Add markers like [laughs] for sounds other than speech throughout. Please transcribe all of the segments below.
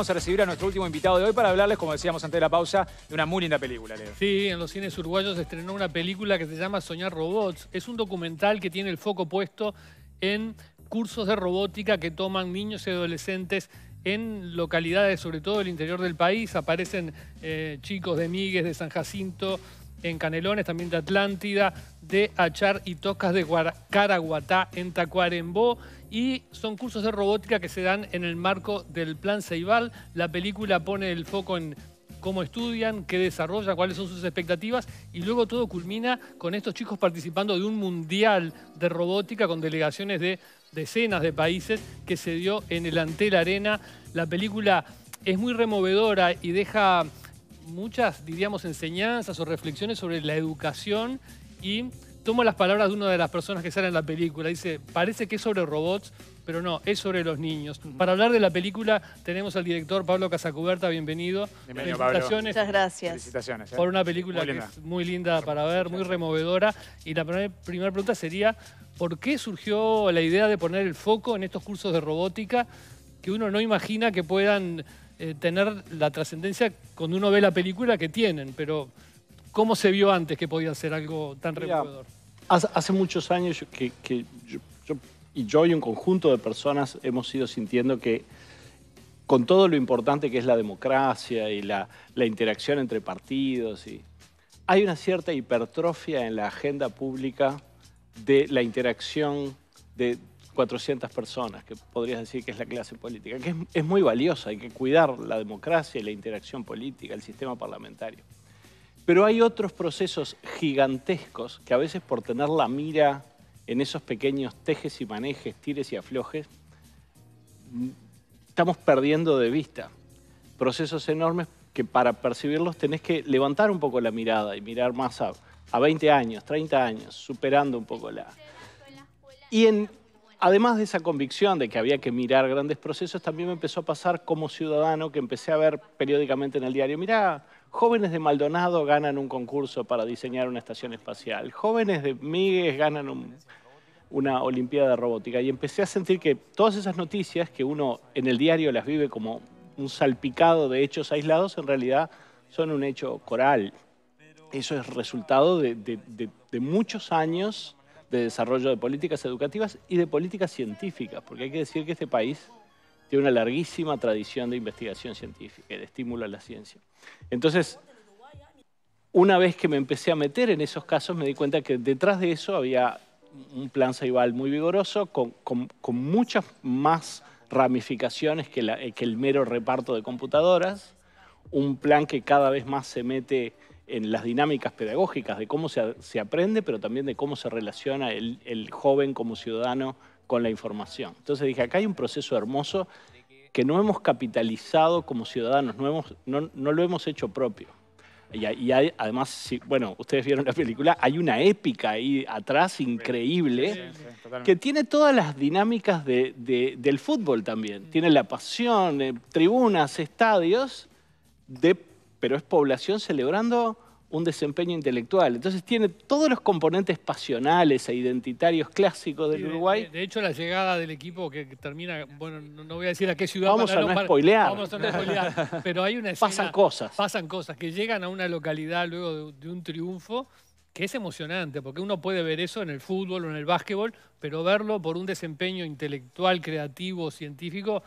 vamos a recibir a nuestro último invitado de hoy para hablarles, como decíamos antes de la pausa, de una muy linda película, Leo. Sí, en los cines uruguayos estrenó una película que se llama Soñar Robots. Es un documental que tiene el foco puesto en cursos de robótica que toman niños y adolescentes en localidades, sobre todo del interior del país. Aparecen eh, chicos de Migues, de San Jacinto, en Canelones, también de Atlántida, de Achar y Tocas de Caraguatá en Tacuarembó. Y son cursos de robótica que se dan en el marco del Plan Ceibal. La película pone el foco en cómo estudian, qué desarrollan, cuáles son sus expectativas y luego todo culmina con estos chicos participando de un mundial de robótica con delegaciones de decenas de países que se dio en el Antel Arena. La película es muy removedora y deja muchas, diríamos, enseñanzas o reflexiones sobre la educación y tomo las palabras de una de las personas que sale en la película. Dice, parece que es sobre robots, pero no, es sobre los niños. Para hablar de la película tenemos al director Pablo Casacuberta, bienvenido. Felicitaciones Muchas gracias. Felicitaciones. ¿eh? Por una película que es muy linda para ver, muy removedora. Y la primera pregunta sería, ¿por qué surgió la idea de poner el foco en estos cursos de robótica que uno no imagina que puedan eh, tener la trascendencia cuando uno ve la película que tienen, pero ¿cómo se vio antes que podía ser algo tan revelador? Hace, muchos años que, yo, y yo y un conjunto de personas hemos ido sintiendo que con todo lo importante que es la democracia y la, interacción entre partidos, y, hay una cierta hipertrofia en la agenda pública de la interacción de, 400 personas, que podrías decir que es la clase política, que es, muy valiosa, hay que cuidar la democracia y la interacción política, el sistema parlamentario. Pero hay otros procesos gigantescos que a veces por tener la mira en esos pequeños tejes y manejes, tires y aflojes, mm, estamos perdiendo de vista procesos enormes que para percibirlos tenés que levantar un poco la mirada y mirar más a, a 20 años, 30 años, superando un poco la... Y en, además de esa convicción de que había que mirar grandes procesos, también me empezó a pasar como ciudadano que empecé a ver periódicamente en el diario, mirá, jóvenes de Maldonado ganan un concurso para diseñar una estación espacial, jóvenes de Migues ganan una Olimpiada de Robótica. Y empecé a sentir que todas esas noticias que uno en el diario las vive como un salpicado de hechos aislados, en realidad son un hecho coral. Eso es resultado de muchos años de desarrollo de políticas educativas y de políticas científicas, porque hay que decir que este país tiene una larguísima tradición de investigación científica de estímulo a la ciencia. Entonces, una vez que me empecé a meter en esos casos, me di cuenta que detrás de eso había un plan Saibal muy vigoroso, con, muchas más ramificaciones eh, que el mero reparto de computadoras, un plan que cada vez más se mete en las dinámicas pedagógicas de cómo se, se, aprende, pero también de cómo se relaciona el, el, joven como ciudadano con la información. Entonces dije, acá hay un proceso hermoso que no hemos capitalizado como ciudadanos, no, hemos, no, lo hemos hecho propio. Y, además, sí, bueno, ustedes vieron la película, hay una épica ahí atrás increíble que tiene todas las dinámicas de, de, del fútbol también. Tiene la pasión, eh, tribunas, estadios, de pero es población celebrando un desempeño intelectual. Entonces tiene todos los componentes pasionales e identitarios clásicos del Uruguay. De, hecho, la llegada del equipo que termina, bueno, no, voy a decir a qué ciudad. Vamos a no, spoilear. Vamos a no spoilear. [laughs] Pero hay una escena, Pasan cosas. Pasan cosas, que llegan a una localidad luego de un triunfo que es emocionante, porque uno puede ver eso en el fútbol o en el básquetbol, pero verlo por un desempeño intelectual, creativo, científico,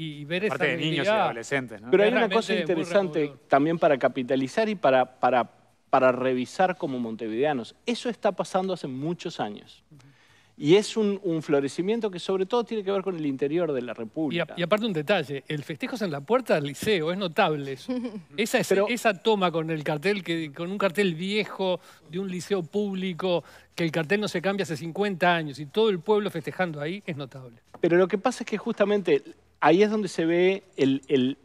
y ver de niños y adolescentes. ¿no? Pero hay una cosa interesante también para capitalizar y para, para, para revisar como montevideanos. Eso está pasando hace muchos años. Y es un, florecimiento que sobre todo tiene que ver con el interior de la República. Y, aparte un detalle, el festejo es en la puerta del liceo, es notable [laughs] Esa, esa toma con el cartel, que, con un cartel viejo de un liceo público, que el cartel no se cambia hace 50 años y todo el pueblo festejando ahí, es notable. Pero lo que pasa es que justamente ahí es donde se ve el,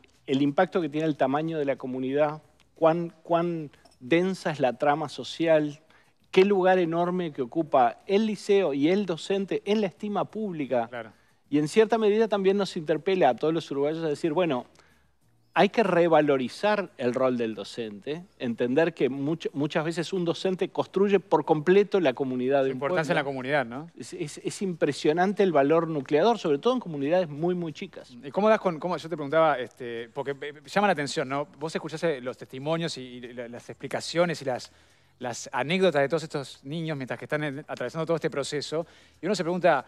impacto que tiene el tamaño de la comunidad, cuán, densa es la trama social, qué lugar enorme que ocupa el liceo y el docente en la estima pública. Y en cierta medida también nos interpela a todos los uruguayos a decir, bueno, hay que revalorizar el rol del docente, entender que muchas veces un docente construye por completo la comunidad. La importancia de la comunidad, ¿no? Es, impresionante el valor nucleador, sobre todo en comunidades muy, muy chicas. ¿Y cómo das con, yo te preguntaba, este, porque llama la atención, ¿no? Vos escuchás eh, los testimonios y, las explicaciones y las, las anécdotas de todos estos niños mientras que están atravesando todo este proceso, y uno se pregunta,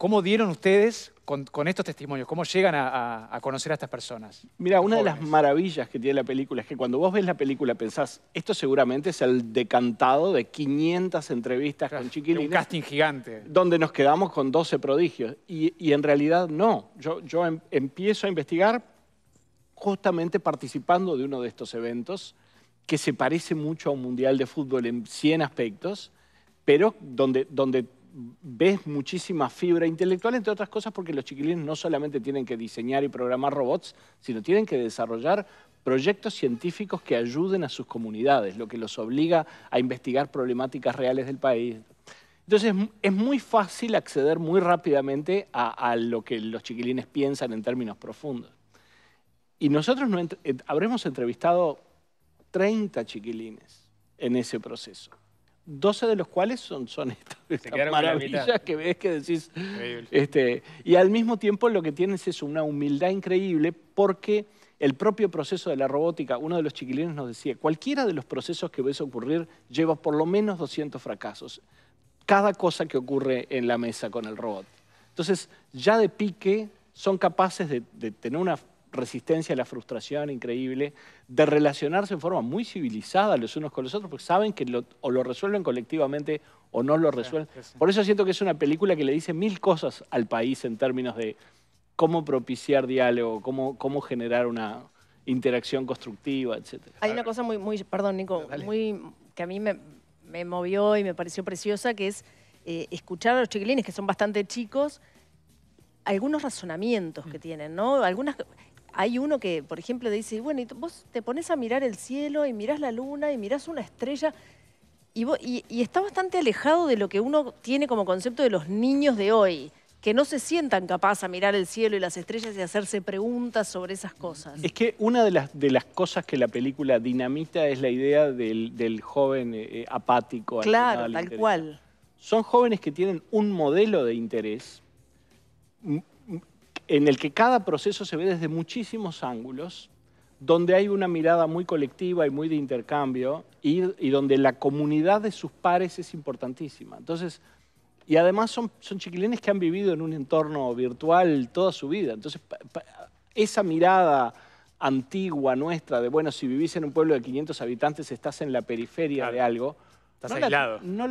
¿Cómo dieron ustedes con, estos testimonios? ¿Cómo llegan a, conocer a estas personas? Mira, una de las maravillas que tiene la película es que cuando vos ves la película pensás, esto seguramente es el decantado de 500 entrevistas con chiquilines. Un casting gigante. Donde nos quedamos con 12 prodigios. Y, en realidad no. Yo, yo em, empiezo a investigar justamente participando de uno de estos eventos que se parece mucho a un mundial de fútbol en 100 aspectos, pero donde, donde ves muchísima fibra intelectual, entre otras cosas porque los chiquilines no solamente tienen que diseñar y programar robots, sino tienen que desarrollar proyectos científicos que ayuden a sus comunidades, lo que los obliga a investigar problemáticas reales del país. Entonces es muy fácil acceder muy rápidamente a, lo que los chiquilines piensan en términos profundos. Y nosotros eh, habremos entrevistado 30 chiquilines en ese proceso. 12 de los cuales son, son estas, maravillas que ves que decís. Este, y al mismo tiempo lo que tienes es una humildad increíble porque el propio proceso de la robótica, uno de los chiquilines nos decía, cualquiera de los procesos que ves ocurrir lleva por lo menos 200 fracasos. Cada cosa que ocurre en la mesa con el robot. Entonces, ya de pique son capaces de tener una resistencia a la frustración increíble, de relacionarse en forma muy civilizada los unos con los otros, porque saben que o lo resuelven colectivamente o no lo resuelven. Por eso siento que es una película que le dice mil cosas al país en términos de cómo propiciar diálogo, cómo, cómo generar una interacción constructiva, etc. Hay una cosa muy, muy perdón Nico, muy, que a mí me, movió y me pareció preciosa, que es eh, escuchar a los chiquilines, que son bastante chicos, algunos razonamientos que mm. tienen, ¿no? Algunas hay uno que, por ejemplo, dice, bueno, y vos te pones a mirar el cielo y mirás la luna y mirás una estrella y, está bastante alejado de lo que uno tiene como concepto de los niños de hoy, que no se sientan capaces a mirar el cielo y las estrellas y hacerse preguntas sobre esas cosas. Es que una de las, de las cosas que la película dinamita es la idea del, joven eh, eh, apático. Claro, tal cual. Son jóvenes que tienen un modelo de interés en el que cada proceso se ve desde muchísimos ángulos, donde hay una mirada muy colectiva y muy de intercambio y, donde la comunidad de sus pares es importantísima. Entonces, y además son, son chiquilines que han vivido en un entorno virtual toda su vida. Entonces, esa mirada antigua nuestra de, bueno, si vivís en un pueblo de 500 habitantes, estás en la periferia de algo, no La,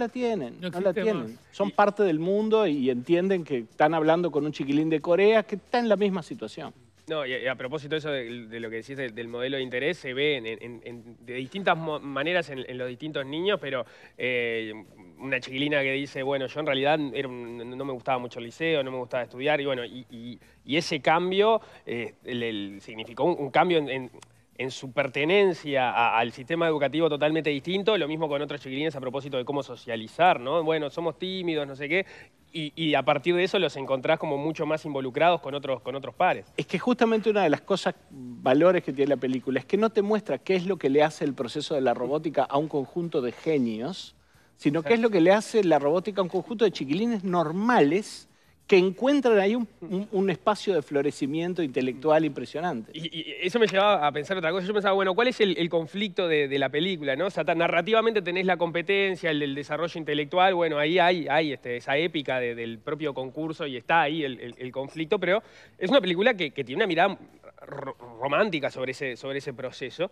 tienen, no, la tienen. Son parte del mundo y entienden que están hablando con un chiquilín de Corea que está en la misma situación. No, a, propósito de eso de, lo que decís del, modelo de interés, se ve de distintas maneras en, los distintos niños, pero eh, una chiquilina que dice, bueno, yo en realidad no me gustaba mucho el liceo, no me gustaba estudiar, y bueno, y, ese cambio eh, significó un cambio en, en su pertenencia al sistema educativo totalmente distinto, lo mismo con otros chiquilines a propósito de cómo socializar, ¿no? Bueno, somos tímidos, no sé qué, y, a partir de eso los encontrás como mucho más involucrados con otros, con otros pares. Es que justamente una de las cosas, valores que tiene la película, es que no te muestra qué es lo que le hace el proceso de la robótica a un conjunto de genios, sino qué es lo que le hace la robótica a un conjunto de chiquilines normales que encuentran ahí un, espacio de florecimiento intelectual impresionante. Y, eso me llevaba a pensar otra cosa. Yo pensaba, bueno, ¿cuál es el, conflicto de, la película? ¿no? O sea, narrativamente tenés la competencia, el, desarrollo intelectual, bueno, ahí hay, este, esa épica del propio concurso y está ahí el, conflicto, pero es una película que, tiene una mirada romántica sobre ese, sobre ese proceso.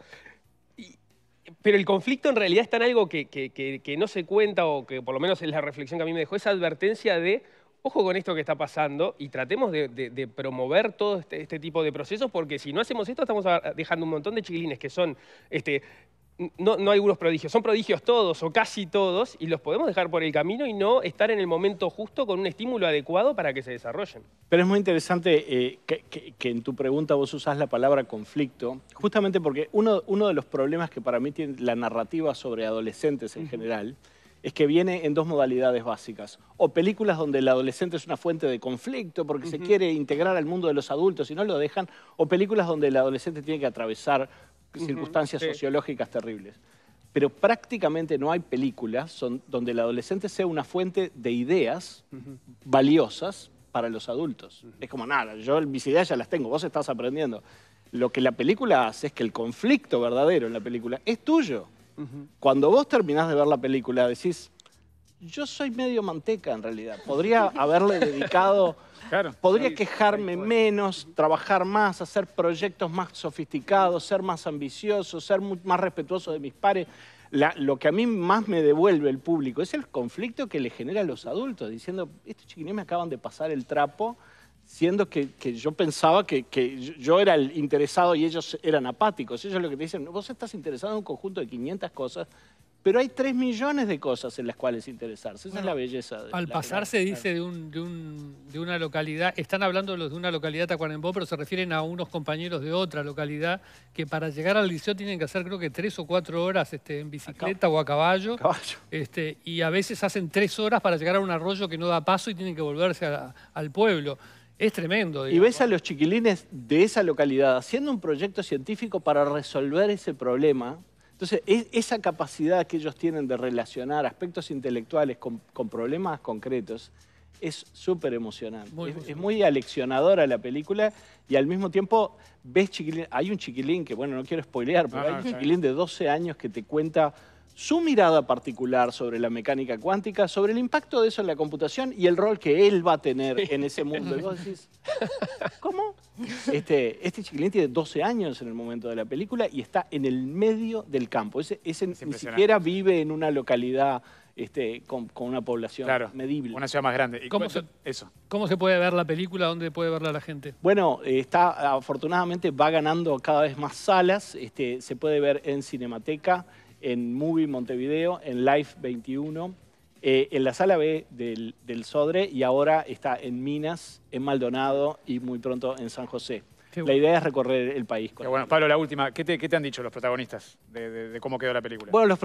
pero el conflicto en realidad está en algo que, que no se cuenta o que por lo menos es la reflexión que a mí me dejó, esa advertencia de ojo con esto que está pasando y tratemos de, promover todo este, este, tipo de procesos porque si no hacemos esto estamos dejando un montón de chiquilines que son... Este, no, hay algunos prodigios, son prodigios todos o casi todos y los podemos dejar por el camino y no estar en el momento justo con un estímulo adecuado para que se desarrollen. Pero es muy interesante eh, que, en tu pregunta vos usás la palabra conflicto, justamente porque uno, de los problemas que para mí tiene la narrativa sobre adolescentes en general es que viene en dos modalidades básicas. O películas donde el adolescente es una fuente de conflicto porque se quiere integrar al mundo de los adultos y no lo dejan, o películas donde el adolescente tiene que atravesar circunstancias sociológicas terribles. Pero prácticamente no hay películas donde el adolescente sea una fuente de ideas valiosas para los adultos. Es como, nada, yo mis ideas ya las tengo, vos estás aprendiendo. Lo que la película hace es que el conflicto verdadero en la película es tuyo. Cuando vos terminás de ver la película, decís, yo soy medio manteca en realidad. Podría [laughs] haberle dedicado, podría quejarme menos, trabajar más, hacer proyectos más sofisticados, ser más ambicioso, ser más respetuoso de mis pares. lo que a mí más me devuelve el público es el conflicto que le genera a los adultos, diciendo, estos chiquines me acaban de pasar el trapo, siendo que, yo pensaba que, yo era el interesado y ellos eran apáticos. Ellos lo que te dicen, vos estás interesado en un conjunto de 500 cosas, pero hay 3 millones de cosas en las cuales interesarse. Esa es la belleza. De al pasarse, dice de, un, de, un, de, una localidad, están hablando los de una localidad Tacuarembó, pero se refieren a unos compañeros de otra localidad que para llegar al liceo tienen que hacer creo que 3 o 4 horas este, en bicicleta o a caballo. Este, y a veces hacen 3 horas para llegar a un arroyo que no da paso y tienen que volverse al pueblo. Es tremendo. Y ves a los chiquilines de esa localidad haciendo un proyecto científico para resolver ese problema. Entonces, esa capacidad que ellos tienen de relacionar aspectos intelectuales con, problemas concretos es súper emocionante. es, muy aleccionadora la película y al mismo tiempo ves chiquilín. Hay un chiquilín que, bueno, no quiero spoilear, pero ah, hay un chiquilín de 12 años que te cuenta su mirada particular sobre la mecánica cuántica, sobre el impacto de eso en la computación y el rol que él va a tener en ese mundo. Y vos ¿cómo? Este, este chiquilín tiene 12 años en el momento de la película y está en el medio del campo. Ese, ni siquiera vive en una localidad este, con, una población medible. Una ciudad más grande. ¿Cómo, se, eso? ¿Cómo se puede ver la película? ¿Dónde puede verla la gente? Bueno, eh, está afortunadamente va ganando cada vez más salas. Este, se puede ver en Cinemateca en Movie Montevideo, en Life 21, eh, en la sala B del, Sodre y ahora está en Minas, en Maldonado y muy pronto en San José. La idea es recorrer el país. bueno, Pablo, la última. ¿Qué te, han dicho los protagonistas de, cómo quedó la película? Bueno,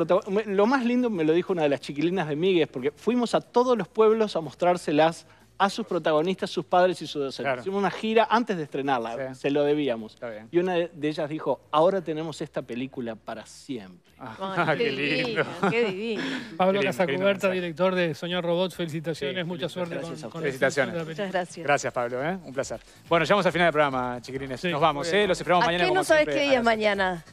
lo más lindo me lo dijo una de las chiquilinas de Miguel, porque fuimos a todos los pueblos a mostrárselas a sus protagonistas, sus padres y sus docentes. Hicimos una gira antes de estrenarla, se lo debíamos. Y una de ellas dijo, ahora tenemos esta película para siempre. Ah, [laughs] ah, qué, lindo. qué divino. [laughs] Pablo Casacuberta, director de Soñar Robots, felicitaciones, mucha suerte. Gracias con, felicitaciones. Muchas gracias. Gracias, Pablo, ¿eh? un placer. Bueno, llegamos al final del programa, chiquirines. nos vamos, ¿eh? los esperamos ¿A mañana. ¿Qué no sabes qué día es mañana?